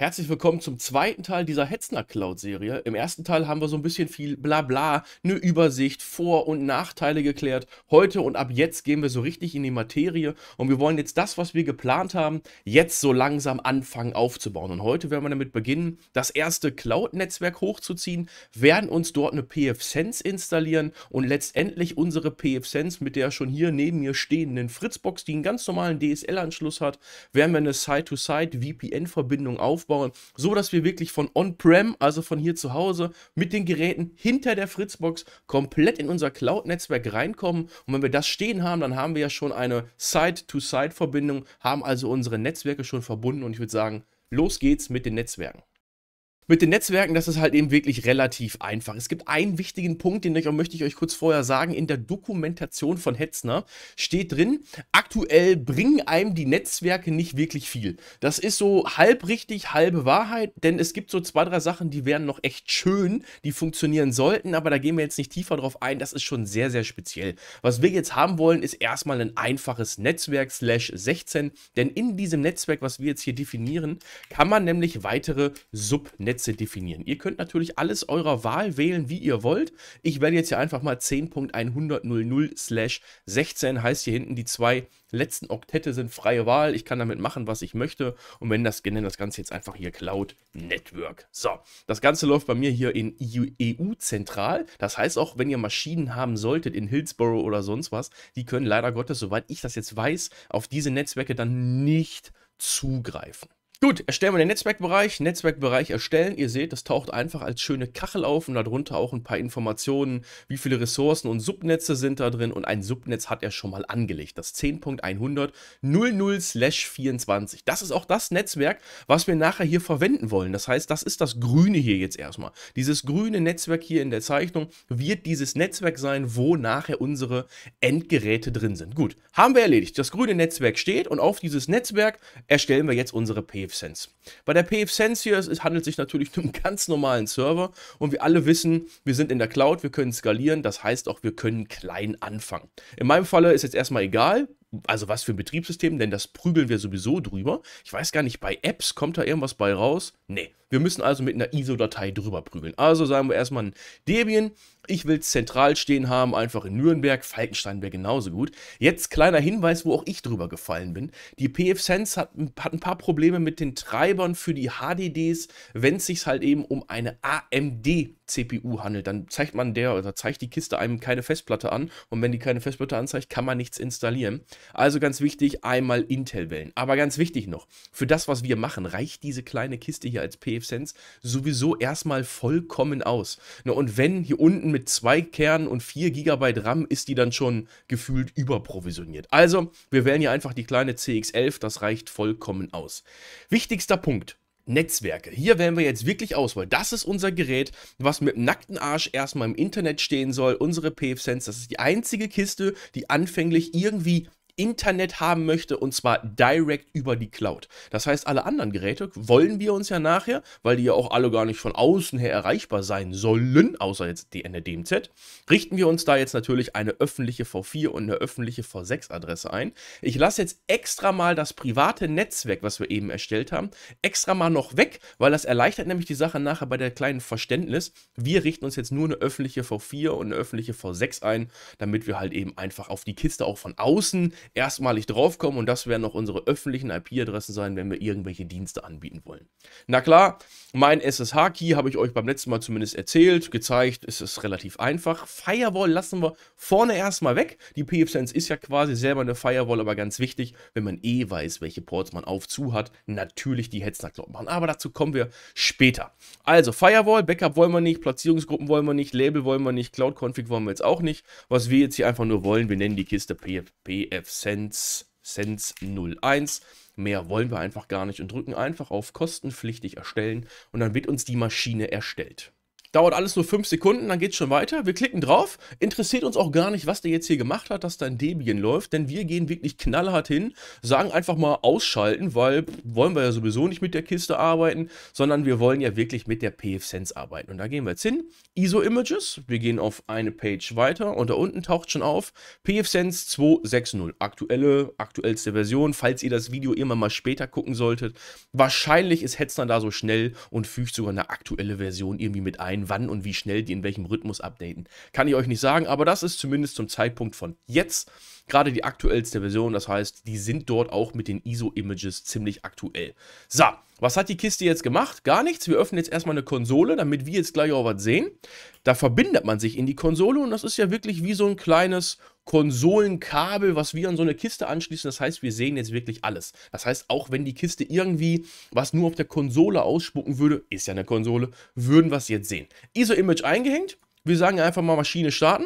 Herzlich willkommen zum zweiten Teil dieser Hetzner Cloud-Serie. Im ersten Teil haben wir so ein bisschen viel Blabla, eine Übersicht, Vor- und Nachteile geklärt. Heute und ab jetzt gehen wir so richtig in die Materie und wir wollen jetzt das, was wir geplant haben, jetzt so langsam anfangen aufzubauen. Und heute werden wir damit beginnen, das erste Cloud-Netzwerk hochzuziehen, werden uns dort eine PFSense installieren und letztendlich unsere PFSense mit der schon hier neben mir stehenden Fritzbox, die einen ganz normalen DSL-Anschluss hat, werden wir eine Side-to-Side-VPN-Verbindung aufbauen aufbauen, so dass wir wirklich von On-Prem, also von hier zu Hause, mit den Geräten hinter der Fritzbox komplett in unser Cloud-Netzwerk reinkommen. Und wenn wir das stehen haben, dann haben wir ja schon eine Side-to-Side-Verbindung, haben also unsere Netzwerke schon verbunden und ich würde sagen, los geht's mit den Netzwerken. Mit den Netzwerken, das ist halt eben wirklich relativ einfach. Es gibt einen wichtigen Punkt, den ich, möchte ich euch kurz vorher sagen. In der Dokumentation von Hetzner steht drin, aktuell bringen einem die Netzwerke nicht wirklich viel. Das ist so halb richtig, halbe Wahrheit, denn es gibt so zwei, drei Sachen, die wären noch echt schön, die funktionieren sollten, aber da gehen wir jetzt nicht tiefer drauf ein. Das ist schon sehr, sehr speziell. Was wir jetzt haben wollen, ist erstmal ein einfaches Netzwerk slash 16, denn in diesem Netzwerk, was wir jetzt hier definieren, kann man nämlich weitere Subnetzwerke Plätze definieren. Ihr könnt natürlich alles eurer Wahl wählen, wie ihr wollt. Ich werde jetzt hier einfach mal 10.100.00/16 heißt hier hinten die zwei letzten Oktette sind freie Wahl. Ich kann damit machen, was ich möchte. Und wenn das, nennen das Ganze jetzt einfach hier Cloud Network. So, das Ganze läuft bei mir hier in EU-zentral. E das heißt auch, wenn ihr Maschinen haben solltet in Hillsborough oder sonst was, die können leider Gottes, soweit ich das jetzt weiß, auf diese Netzwerke dann nicht zugreifen. Gut, erstellen wir den Netzwerkbereich. Netzwerkbereich erstellen. Ihr seht, das taucht einfach als schöne Kachel auf und darunter auch ein paar Informationen, wie viele Ressourcen und Subnetze sind da drin. Und ein Subnetz hat er schon mal angelegt, das 10.100 24 Das ist auch das Netzwerk, was wir nachher hier verwenden wollen. Das heißt, das ist das Grüne hier jetzt erstmal. Dieses grüne Netzwerk hier in der Zeichnung wird dieses Netzwerk sein, wo nachher unsere Endgeräte drin sind. Gut, haben wir erledigt. Das grüne Netzwerk steht und auf dieses Netzwerk erstellen wir jetzt unsere PW. PFSense. Bei der PFSense hier es handelt sich natürlich um einen ganz normalen Server und wir alle wissen, wir sind in der Cloud, wir können skalieren, das heißt auch, wir können klein anfangen. In meinem Falle ist jetzt erstmal egal, also was für ein Betriebssystem, denn das prügeln wir sowieso drüber. Ich weiß gar nicht, bei Apps kommt da irgendwas bei raus? Nee, wir müssen also mit einer ISO-Datei drüber prügeln. Also sagen wir erstmal ein Debian. Ich will es zentral stehen haben, einfach in Nürnberg. Falkenstein wäre genauso gut. Jetzt kleiner Hinweis, wo auch ich drüber gefallen bin. Die PFSense hat, hat ein paar Probleme mit den Treibern für die HDDs, wenn es sich halt eben um eine AMD CPU handelt. Dann zeigt man der oder zeigt die Kiste einem keine Festplatte an und wenn die keine Festplatte anzeigt, kann man nichts installieren. Also ganz wichtig, einmal Intel wählen. Aber ganz wichtig noch, für das, was wir machen, reicht diese kleine Kiste hier als PFSense sowieso erstmal vollkommen aus. Und wenn hier unten mit zwei Kernen und 4 GB RAM ist die dann schon gefühlt überprovisioniert. Also, wir wählen hier einfach die kleine CX11, das reicht vollkommen aus. Wichtigster Punkt, Netzwerke. Hier wählen wir jetzt wirklich aus, weil das ist unser Gerät, was mit dem nackten Arsch erstmal im Internet stehen soll. Unsere PFSense, das ist die einzige Kiste, die anfänglich irgendwie Internet haben möchte und zwar direkt über die Cloud. Das heißt, alle anderen Geräte wollen wir uns ja nachher, weil die ja auch alle gar nicht von außen her erreichbar sein sollen, außer jetzt die NRDMZ, richten wir uns da jetzt natürlich eine öffentliche V4 und eine öffentliche V6-Adresse ein. Ich lasse jetzt extra mal das private Netzwerk, was wir eben erstellt haben, extra mal noch weg, weil das erleichtert nämlich die Sache nachher bei der kleinen Verständnis. Wir richten uns jetzt nur eine öffentliche V4 und eine öffentliche V6 ein, damit wir halt eben einfach auf die Kiste auch von außen erstmalig draufkommen und das werden auch unsere öffentlichen IP-Adressen sein, wenn wir irgendwelche Dienste anbieten wollen. Na klar, mein SSH-Key habe ich euch beim letzten Mal zumindest erzählt, gezeigt, es ist relativ einfach. Firewall lassen wir vorne erstmal weg. Die PFSense ist ja quasi selber eine Firewall, aber ganz wichtig, wenn man eh weiß, welche Ports man auf zu hat, natürlich die Hetzner-Cloud machen. Aber dazu kommen wir später. Also Firewall, Backup wollen wir nicht, Platzierungsgruppen wollen wir nicht, Label wollen wir nicht, Cloud-Config wollen wir jetzt auch nicht. Was wir jetzt hier einfach nur wollen, wir nennen die Kiste PF PFSense. Sense, 01. Mehr wollen wir einfach gar nicht und drücken einfach auf kostenpflichtig erstellen und dann wird uns die Maschine erstellt. Dauert alles nur fünf Sekunden, dann geht's schon weiter. Wir klicken drauf. Interessiert uns auch gar nicht, was der jetzt hier gemacht hat, dass da ein Debian läuft, denn wir gehen wirklich knallhart hin, sagen einfach mal ausschalten, weil wollen wir ja sowieso nicht mit der Kiste arbeiten, sondern wir wollen ja wirklich mit der PFSense arbeiten. Und da gehen wir jetzt hin. ISO-Images, wir gehen auf eine Page weiter und da unten taucht schon auf PFSense 2.6.0. Aktuelle, aktuellste Version, falls ihr das Video immer mal später gucken solltet. Wahrscheinlich ist Hetzner da so schnell und fügt sogar eine aktuelle Version irgendwie mit ein wann und wie schnell die in welchem Rhythmus updaten. Kann ich euch nicht sagen, aber das ist zumindest zum Zeitpunkt von jetzt gerade die aktuellste Version. Das heißt, die sind dort auch mit den ISO-Images ziemlich aktuell. So, was hat die Kiste jetzt gemacht? Gar nichts. Wir öffnen jetzt erstmal eine Konsole, damit wir jetzt gleich auch was sehen. Da verbindet man sich in die Konsole und das ist ja wirklich wie so ein kleines Konsolenkabel, was wir an so eine Kiste anschließen. Das heißt, wir sehen jetzt wirklich alles. Das heißt, auch wenn die Kiste irgendwie was nur auf der Konsole ausspucken würde, ist ja eine Konsole, würden wir es jetzt sehen. ISO-Image eingehängt. Wir sagen einfach mal Maschine starten.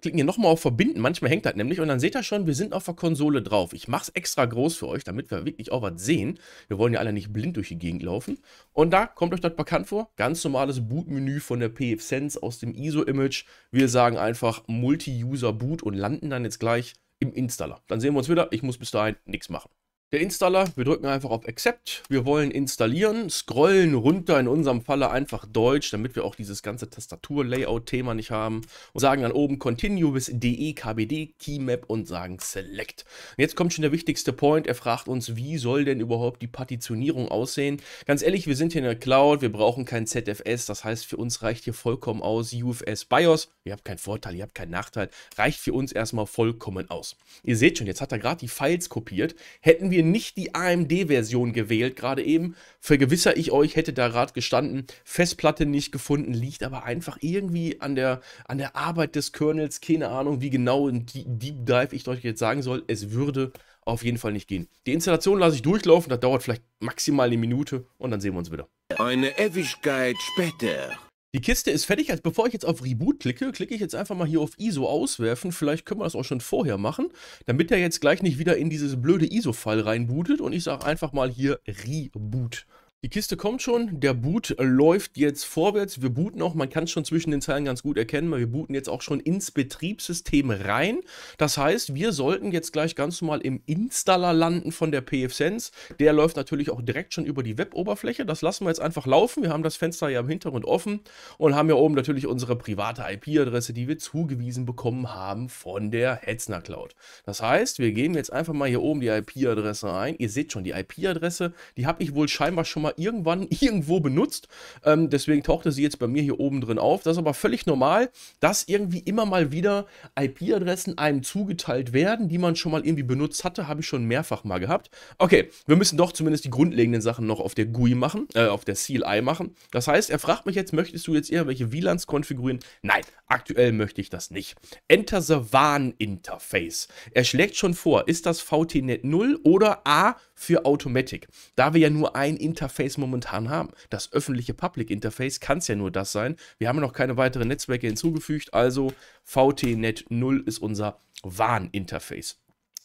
Klicken hier nochmal auf Verbinden. Manchmal hängt das nämlich. Und dann seht ihr schon, wir sind auf der Konsole drauf. Ich mache es extra groß für euch, damit wir wirklich auch was sehen. Wir wollen ja alle nicht blind durch die Gegend laufen. Und da kommt euch das bekannt vor. Ganz normales Bootmenü von der PF Sense aus dem ISO-Image. Wir sagen einfach Multi-User-Boot und landen dann jetzt gleich im Installer. Dann sehen wir uns wieder. Ich muss bis dahin nichts machen der Installer. Wir drücken einfach auf Accept. Wir wollen installieren, scrollen runter, in unserem Falle einfach Deutsch, damit wir auch dieses ganze Tastatur-Layout-Thema nicht haben. Und sagen dann oben Continue bis DE, KBD, Keymap und sagen Select. Und jetzt kommt schon der wichtigste Point. Er fragt uns, wie soll denn überhaupt die Partitionierung aussehen? Ganz ehrlich, wir sind hier in der Cloud, wir brauchen kein ZFS. Das heißt, für uns reicht hier vollkommen aus UFS BIOS. Ihr habt keinen Vorteil, ihr habt keinen Nachteil. Reicht für uns erstmal vollkommen aus. Ihr seht schon, jetzt hat er gerade die Files kopiert. Hätten wir hier nicht die AMD-Version gewählt, gerade eben. vergewissere ich euch, hätte da gerade gestanden. Festplatte nicht gefunden, liegt aber einfach irgendwie an der, an der Arbeit des Kernels. Keine Ahnung, wie genau in Deep Dive ich euch jetzt sagen soll. Es würde auf jeden Fall nicht gehen. Die Installation lasse ich durchlaufen, das dauert vielleicht maximal eine Minute und dann sehen wir uns wieder. Eine Ewigkeit später. Die Kiste ist fertig. Also bevor ich jetzt auf Reboot klicke, klicke ich jetzt einfach mal hier auf ISO auswerfen. Vielleicht können wir das auch schon vorher machen, damit er jetzt gleich nicht wieder in dieses blöde ISO-File reinbootet. Und ich sage einfach mal hier Reboot. Die Kiste kommt schon, der Boot läuft jetzt vorwärts. Wir booten auch, man kann es schon zwischen den Zeilen ganz gut erkennen, weil wir booten jetzt auch schon ins Betriebssystem rein. Das heißt, wir sollten jetzt gleich ganz normal im Installer landen von der PFSense. Der läuft natürlich auch direkt schon über die Web-Oberfläche. Das lassen wir jetzt einfach laufen. Wir haben das Fenster ja im Hintergrund offen und haben hier oben natürlich unsere private IP-Adresse, die wir zugewiesen bekommen haben von der Hetzner Cloud. Das heißt, wir geben jetzt einfach mal hier oben die IP-Adresse ein. Ihr seht schon, die IP-Adresse, die habe ich wohl scheinbar schon mal mal irgendwann irgendwo benutzt. Ähm, deswegen tauchte sie jetzt bei mir hier oben drin auf. Das ist aber völlig normal, dass irgendwie immer mal wieder IP-Adressen einem zugeteilt werden, die man schon mal irgendwie benutzt hatte. Habe ich schon mehrfach mal gehabt. Okay, wir müssen doch zumindest die grundlegenden Sachen noch auf der GUI machen, äh, auf der CLI machen. Das heißt, er fragt mich jetzt, möchtest du jetzt irgendwelche WLANs konfigurieren? Nein, aktuell möchte ich das nicht. Enter the WAN Interface. Er schlägt schon vor, ist das VTNet 0 oder A, für Automatic. Da wir ja nur ein Interface momentan haben, das öffentliche Public Interface, kann es ja nur das sein. Wir haben ja noch keine weiteren Netzwerke hinzugefügt, also VTNet 0 ist unser Warninterface.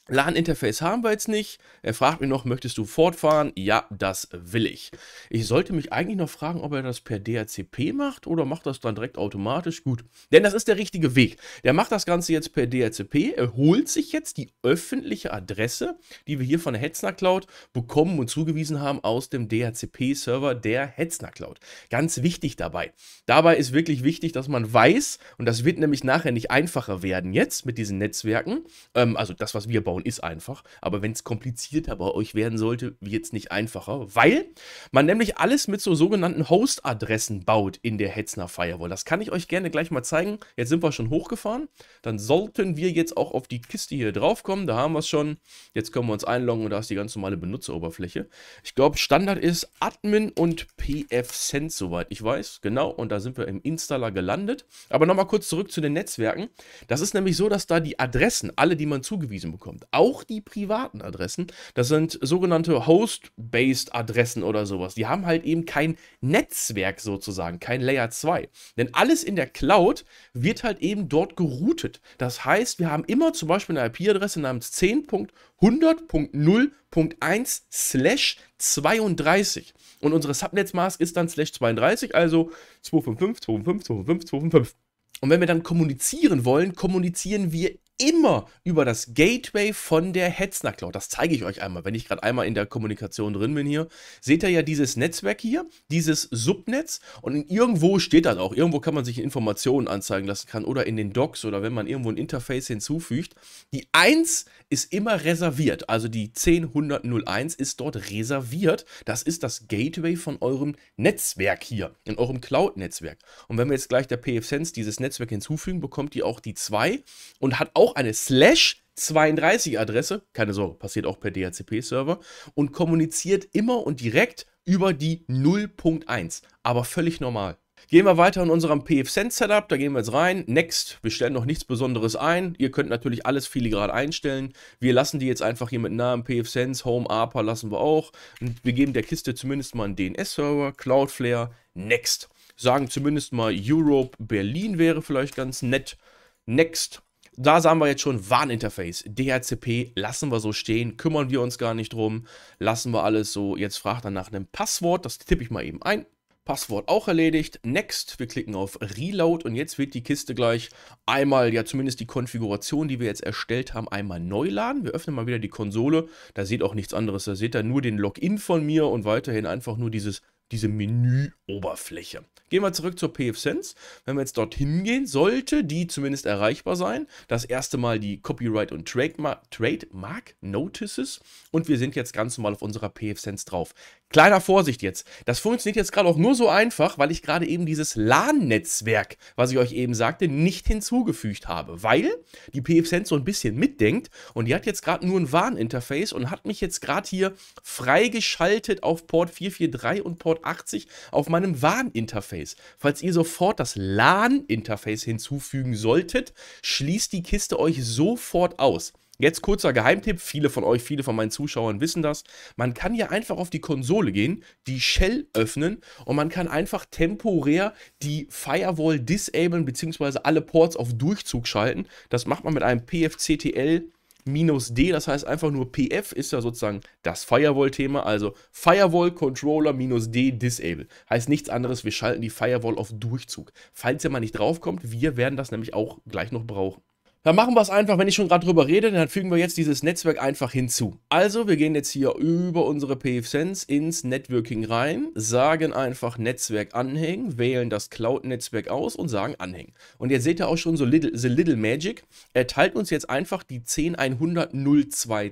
LAN-Interface haben wir jetzt nicht. Er fragt mich noch, möchtest du fortfahren? Ja, das will ich. Ich sollte mich eigentlich noch fragen, ob er das per DHCP macht oder macht das dann direkt automatisch? Gut, denn das ist der richtige Weg. Der macht das Ganze jetzt per DHCP, er holt sich jetzt die öffentliche Adresse, die wir hier von der Hetzner Cloud bekommen und zugewiesen haben aus dem DHCP-Server der Hetzner Cloud. Ganz wichtig dabei. Dabei ist wirklich wichtig, dass man weiß, und das wird nämlich nachher nicht einfacher werden jetzt mit diesen Netzwerken, ähm, also das, was wir bauen, aufbauen ist einfach. Aber wenn es komplizierter bei euch werden sollte, wird es nicht einfacher, weil man nämlich alles mit so sogenannten Host-Adressen baut in der Hetzner Firewall. Das kann ich euch gerne gleich mal zeigen. Jetzt sind wir schon hochgefahren. Dann sollten wir jetzt auch auf die Kiste hier drauf kommen. Da haben wir es schon. Jetzt können wir uns einloggen und da ist die ganz normale Benutzeroberfläche. Ich glaube, Standard ist Admin und pfSense, soweit ich weiß. Genau, und da sind wir im Installer gelandet. Aber nochmal kurz zurück zu den Netzwerken. Das ist nämlich so, dass da die Adressen, alle, die man zugewiesen bekommt, auch die privaten Adressen. Das sind sogenannte Host-Based Adressen oder sowas. Die haben halt eben kein Netzwerk sozusagen, kein Layer 2. Denn alles in der Cloud wird halt eben dort geroutet. Das heißt, wir haben immer zum Beispiel eine IP-Adresse namens 10.100.0.1 slash 32. Und unsere Subnetzmask ist dann slash 32, also 255, 255, 255, 255. Und wenn wir dann kommunizieren wollen, kommunizieren wir immer über das Gateway von der Hetzner Cloud. Das zeige ich euch einmal, wenn ich gerade einmal in der Kommunikation drin bin hier. Seht ihr ja dieses Netzwerk hier, dieses Subnetz und irgendwo steht das auch. Irgendwo kann man sich Informationen anzeigen lassen kann oder in den Docs oder wenn man irgendwo ein Interface hinzufügt. Die 1 ist immer reserviert, also die 10101 ist dort reserviert. Das ist das Gateway von eurem Netzwerk hier, in eurem Cloud-Netzwerk. Und wenn wir jetzt gleich der PFSense dieses Netzwerk hinzufügen, bekommt die auch die 2 und hat auch auch eine Slash 32 Adresse, keine Sorge, passiert auch per DHCP-Server, und kommuniziert immer und direkt über die 0.1, aber völlig normal. Gehen wir weiter in unserem pfSense-Setup, da gehen wir jetzt rein. Next, wir stellen noch nichts Besonderes ein. Ihr könnt natürlich alles filigran einstellen. Wir lassen die jetzt einfach hier mit Namen pfSense, Home ARPA lassen wir auch. Und wir geben der Kiste zumindest mal einen DNS-Server, Cloudflare, Next. Sagen zumindest mal Europe Berlin wäre vielleicht ganz nett. Next da sagen wir jetzt schon Warninterface, DHCP lassen wir so stehen, kümmern wir uns gar nicht drum, lassen wir alles so. Jetzt fragt er nach einem Passwort, das tippe ich mal eben ein. Passwort auch erledigt. Next, wir klicken auf Reload und jetzt wird die Kiste gleich einmal, ja zumindest die Konfiguration, die wir jetzt erstellt haben, einmal neu laden. Wir öffnen mal wieder die Konsole, da seht auch nichts anderes, da seht ihr nur den Login von mir und weiterhin einfach nur dieses diese Menüoberfläche. Gehen wir zurück zur PFSense. Wenn wir jetzt dorthin gehen, sollte die zumindest erreichbar sein. Das erste Mal die Copyright und Trademark, Trademark Notices und wir sind jetzt ganz normal auf unserer PFSense drauf. Kleiner Vorsicht jetzt. Das funktioniert jetzt gerade auch nur so einfach, weil ich gerade eben dieses LAN-Netzwerk, was ich euch eben sagte, nicht hinzugefügt habe, weil die PFSense so ein bisschen mitdenkt und die hat jetzt gerade nur ein Warninterface und hat mich jetzt gerade hier freigeschaltet auf Port 443 und Port 80 auf meinem Warninterface. Falls ihr sofort das LAN-Interface hinzufügen solltet, schließt die Kiste euch sofort aus. Jetzt kurzer Geheimtipp, viele von euch, viele von meinen Zuschauern wissen das. Man kann hier einfach auf die Konsole gehen, die Shell öffnen und man kann einfach temporär die Firewall disablen bzw. alle Ports auf Durchzug schalten. Das macht man mit einem PFCTL D, das heißt einfach nur PF ist ja sozusagen das Firewall-Thema, also Firewall Controller D Disable. Heißt nichts anderes, wir schalten die Firewall auf Durchzug. Falls ihr mal nicht draufkommt, wir werden das nämlich auch gleich noch brauchen. Dann machen wir es einfach, wenn ich schon gerade drüber rede, dann fügen wir jetzt dieses Netzwerk einfach hinzu. Also, wir gehen jetzt hier über unsere PFSense ins Networking rein, sagen einfach Netzwerk anhängen, wählen das Cloud-Netzwerk aus und sagen anhängen. Und jetzt seht ihr auch schon so little, The Little Magic. Er teilt uns jetzt einfach die 10100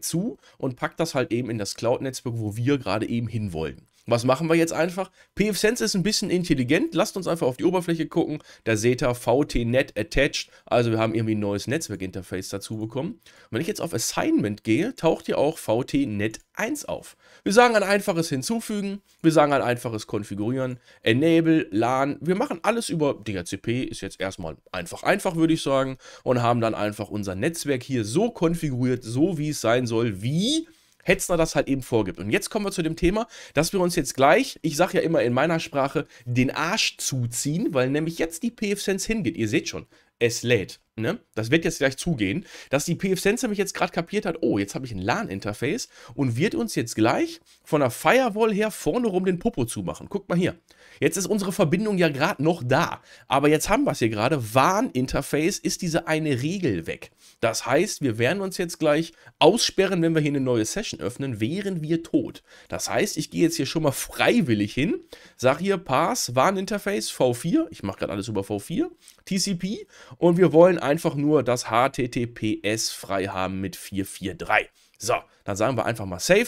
zu und packt das halt eben in das Cloud-Netzwerk, wo wir gerade eben hinwollen. Was machen wir jetzt einfach? PFSense ist ein bisschen intelligent. Lasst uns einfach auf die Oberfläche gucken. Da seht ihr VTNet attached. Also wir haben irgendwie ein neues Netzwerkinterface dazu bekommen. Und wenn ich jetzt auf Assignment gehe, taucht hier auch VTNet 1 auf. Wir sagen ein einfaches hinzufügen. Wir sagen ein einfaches konfigurieren. Enable, LAN. Wir machen alles über DHCP. Ist jetzt erstmal einfach einfach, würde ich sagen. Und haben dann einfach unser Netzwerk hier so konfiguriert, so wie es sein soll, wie Hetzner das halt eben vorgibt. Und jetzt kommen wir zu dem Thema, dass wir uns jetzt gleich, ich sage ja immer in meiner Sprache, den Arsch zuziehen, weil nämlich jetzt die PFSense hingeht. Ihr seht schon, es lädt. Ne? Das wird jetzt gleich zugehen, dass die PFSense mich jetzt gerade kapiert hat, oh, jetzt habe ich ein LAN-Interface und wird uns jetzt gleich von der Firewall her vorne rum den Popo zumachen. Guckt mal hier. Jetzt ist unsere Verbindung ja gerade noch da, aber jetzt haben wir es hier gerade. warn interface ist diese eine Regel weg. Das heißt, wir werden uns jetzt gleich aussperren, wenn wir hier eine neue Session öffnen, wären wir tot. Das heißt, ich gehe jetzt hier schon mal freiwillig hin, sage hier Pass, warn interface V4, ich mache gerade alles über V4, TCP und wir wollen einfach nur das HTTPS frei haben mit 443. So, dann sagen wir einfach mal Save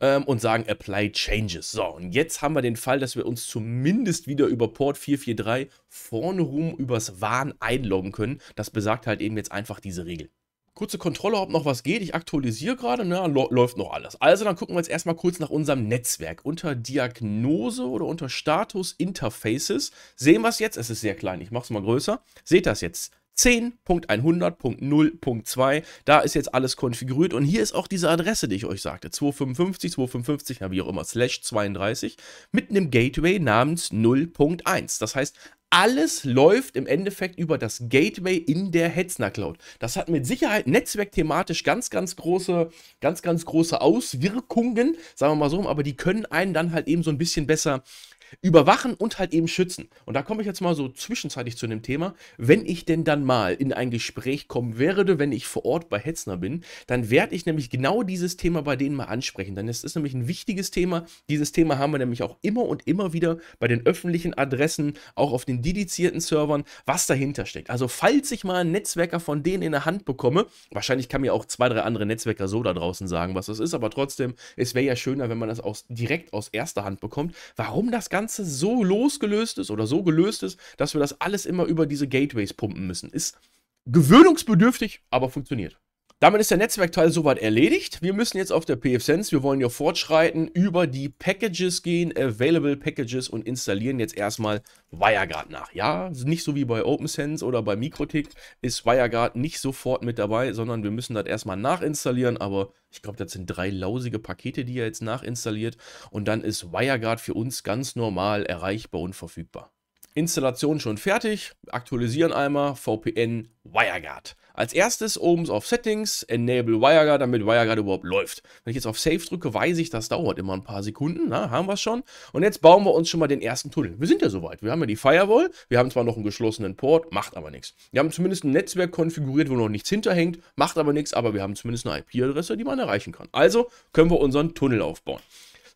ähm, und sagen Apply Changes. So, und jetzt haben wir den Fall, dass wir uns zumindest wieder über Port 443 vorne rum übers WAN einloggen können. Das besagt halt eben jetzt einfach diese Regel. Kurze Kontrolle, ob noch was geht. Ich aktualisiere gerade, na, ne, läuft noch alles. Also dann gucken wir jetzt erstmal kurz nach unserem Netzwerk. Unter Diagnose oder unter Status Interfaces sehen wir es jetzt. Es ist sehr klein, ich mache es mal größer. Seht das jetzt? 10.100.0.2. Da ist jetzt alles konfiguriert und hier ist auch diese Adresse, die ich euch sagte. 255, 255, wie auch immer, slash 32 mit einem Gateway namens 0.1. Das heißt, alles läuft im Endeffekt über das Gateway in der Hetzner Cloud. Das hat mit Sicherheit netzwerkthematisch ganz, ganz große, ganz, ganz große Auswirkungen, sagen wir mal so, aber die können einen dann halt eben so ein bisschen besser Überwachen und halt eben schützen. Und da komme ich jetzt mal so zwischenzeitlich zu dem Thema. Wenn ich denn dann mal in ein Gespräch kommen werde, wenn ich vor Ort bei Hetzner bin, dann werde ich nämlich genau dieses Thema bei denen mal ansprechen. Denn es ist nämlich ein wichtiges Thema. Dieses Thema haben wir nämlich auch immer und immer wieder bei den öffentlichen Adressen, auch auf den dedizierten Servern, was dahinter steckt. Also falls ich mal einen Netzwerker von denen in der Hand bekomme, wahrscheinlich kann mir auch zwei, drei andere Netzwerker so da draußen sagen, was das ist, aber trotzdem, es wäre ja schöner, wenn man das aus, direkt aus erster Hand bekommt, warum das Ganze Ganze so losgelöst ist oder so gelöst ist, dass wir das alles immer über diese Gateways pumpen müssen. Ist gewöhnungsbedürftig, aber funktioniert. Damit ist der Netzwerkteil soweit erledigt. Wir müssen jetzt auf der pfSense, wir wollen ja fortschreiten, über die Packages gehen, Available Packages und installieren jetzt erstmal WireGuard nach. Ja, nicht so wie bei OpenSense oder bei Mikrotik ist WireGuard nicht sofort mit dabei, sondern wir müssen das erstmal nachinstallieren, aber ich glaube, das sind drei lausige Pakete, die er jetzt nachinstalliert und dann ist WireGuard für uns ganz normal erreichbar und verfügbar. Installation schon fertig, aktualisieren einmal, VPN WireGuard. Als erstes oben auf Settings, Enable WireGuard, damit WireGuard überhaupt läuft. Wenn ich jetzt auf Save drücke, weiß ich, das dauert immer ein paar Sekunden. Na, haben wir es schon. Und jetzt bauen wir uns schon mal den ersten Tunnel. Wir sind ja soweit. Wir haben ja die Firewall. Wir haben zwar noch einen geschlossenen Port, macht aber nichts. Wir haben zumindest ein Netzwerk konfiguriert, wo noch nichts hinterhängt, macht aber nichts. Aber wir haben zumindest eine IP-Adresse, die man erreichen kann. Also können wir unseren Tunnel aufbauen.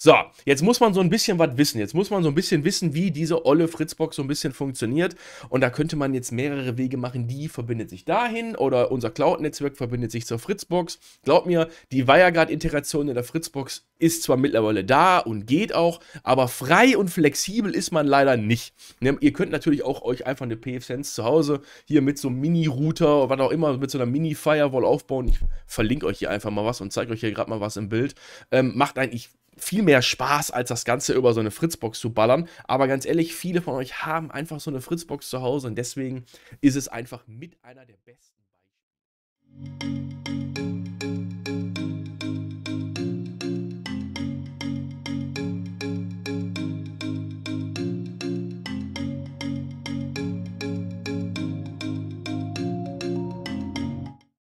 So, jetzt muss man so ein bisschen was wissen. Jetzt muss man so ein bisschen wissen, wie diese olle Fritzbox so ein bisschen funktioniert. Und da könnte man jetzt mehrere Wege machen. Die verbindet sich dahin oder unser Cloud-Netzwerk verbindet sich zur Fritzbox. Glaub mir, die WireGuard-Integration in der Fritzbox ist zwar mittlerweile da und geht auch, aber frei und flexibel ist man leider nicht. Ne, ihr könnt natürlich auch euch einfach eine PFSense zu Hause hier mit so einem Mini-Router oder was auch immer, mit so einer Mini-Firewall aufbauen. Ich verlinke euch hier einfach mal was und zeige euch hier gerade mal was im Bild. Ähm, macht eigentlich viel mehr Spaß, als das Ganze über so eine Fritzbox zu ballern. Aber ganz ehrlich, viele von euch haben einfach so eine Fritzbox zu Hause und deswegen ist es einfach mit einer der besten Beispiele.